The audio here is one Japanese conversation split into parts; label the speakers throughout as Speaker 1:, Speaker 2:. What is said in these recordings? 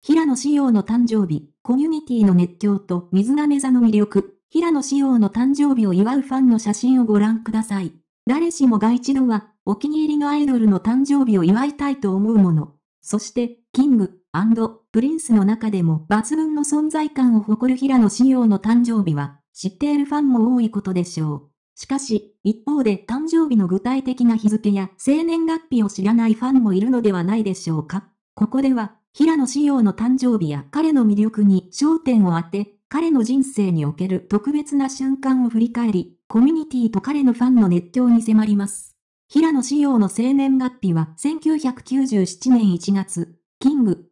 Speaker 1: 平野紫耀の誕生日、コミュニティの熱狂と水亀座の魅力、平野紫耀の誕生日を祝うファンの写真をご覧ください。誰しもが一度は、お気に入りのアイドルの誕生日を祝いたいと思うもの。そして、キング、プリンスの中でも抜群の存在感を誇る平野紫耀の誕生日は、知っているファンも多いことでしょう。しかし、一方で誕生日の具体的な日付や生年月日を知らないファンもいるのではないでしょうか。ここでは、平野紫陽の誕生日や彼の魅力に焦点を当て、彼の人生における特別な瞬間を振り返り、コミュニティと彼のファンの熱狂に迫ります。平野紫陽の生年月日は1997年1月、キング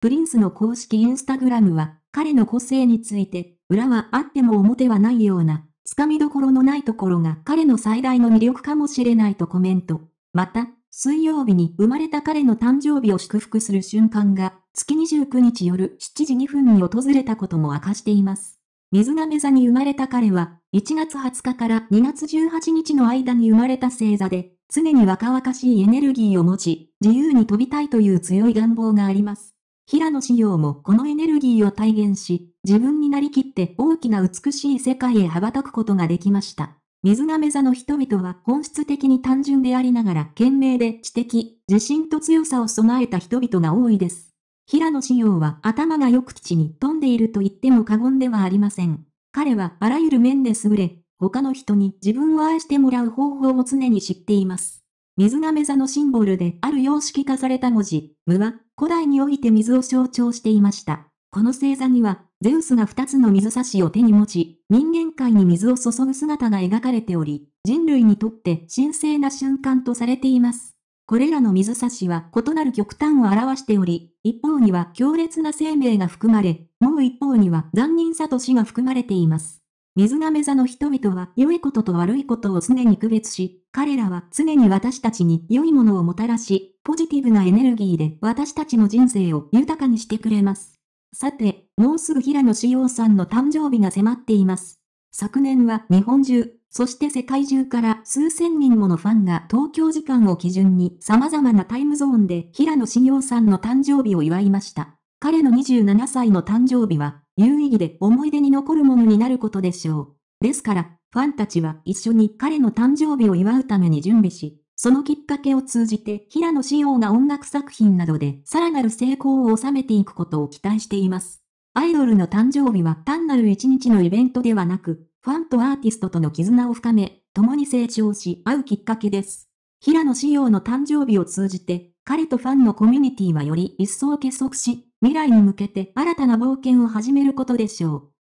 Speaker 1: プリンスの公式インスタグラムは、彼の個性について、裏はあっても表はないような、つかみどころのないところが彼の最大の魅力かもしれないとコメント。また、水曜日に生まれた彼の誕生日を祝福する瞬間が、月29日夜7時2分に訪れたことも明かしています。水亀座に生まれた彼は、1月20日から2月18日の間に生まれた星座で、常に若々しいエネルギーを持ち、自由に飛びたいという強い願望があります。平野志陽もこのエネルギーを体現し、自分になりきって大きな美しい世界へ羽ばたくことができました。水亀座の人々は本質的に単純でありながら賢明で知的、自信と強さを備えた人々が多いです。平野紫陽は頭がよく基地に富んでいると言っても過言ではありません。彼はあらゆる面で優れ、他の人に自分を愛してもらう方法を常に知っています。水亀座のシンボルである様式化された文字、無は古代において水を象徴していました。この星座にはゼウスが二つの水差しを手に持ち、人間界に水を注ぐ姿が描かれており、人類にとって神聖な瞬間とされています。これらの水差しは異なる極端を表しており、一方には強烈な生命が含まれ、もう一方には残忍さと死が含まれています。水亀座の人々は良いことと悪いことを常に区別し、彼らは常に私たちに良いものをもたらし、ポジティブなエネルギーで私たちの人生を豊かにしてくれます。さて、もうすぐ平野志陽さんの誕生日が迫っています。昨年は日本中、そして世界中から数千人ものファンが東京時間を基準に様々なタイムゾーンで平野志陽さんの誕生日を祝いました。彼の27歳の誕生日は、有意義で思い出に残るものになることでしょう。ですから、ファンたちは一緒に彼の誕生日を祝うために準備し、そのきっかけを通じて平野紫耀が音楽作品などでさらなる成功を収めていくことを期待しています。アイドルの誕生日は単なる一日のイベントではなく、ファンとアーティストとの絆を深め、共に成長し合うきっかけです。平野紫耀の誕生日を通じて、彼とファンのコミュニティはより一層結束し、未来に向けて新たな冒険を始めることでしょう。